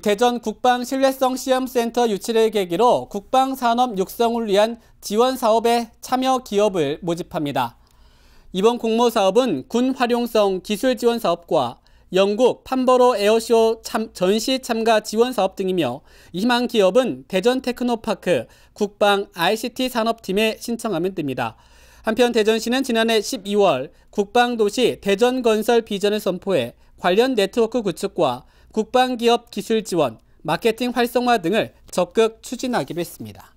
대전 국방 신뢰성 시험센터 유치를 계기로 국방 산업 육성을 위한 지원 사업에 참여 기업을 모집합니다. 이번 공모 사업은 군 활용성 기술 지원 사업과 영국 판버로 에어쇼 참, 전시 참가 지원 사업 등이며 희망 기업은 대전 테크노파크 국방 ICT 산업팀에 신청하면 됩니다. 한편 대전시는 지난해 12월 국방도시 대전 건설 비전을 선포해 관련 네트워크 구축과 국방기업 기술 지원, 마케팅 활성화 등을 적극 추진하기로 했습니다.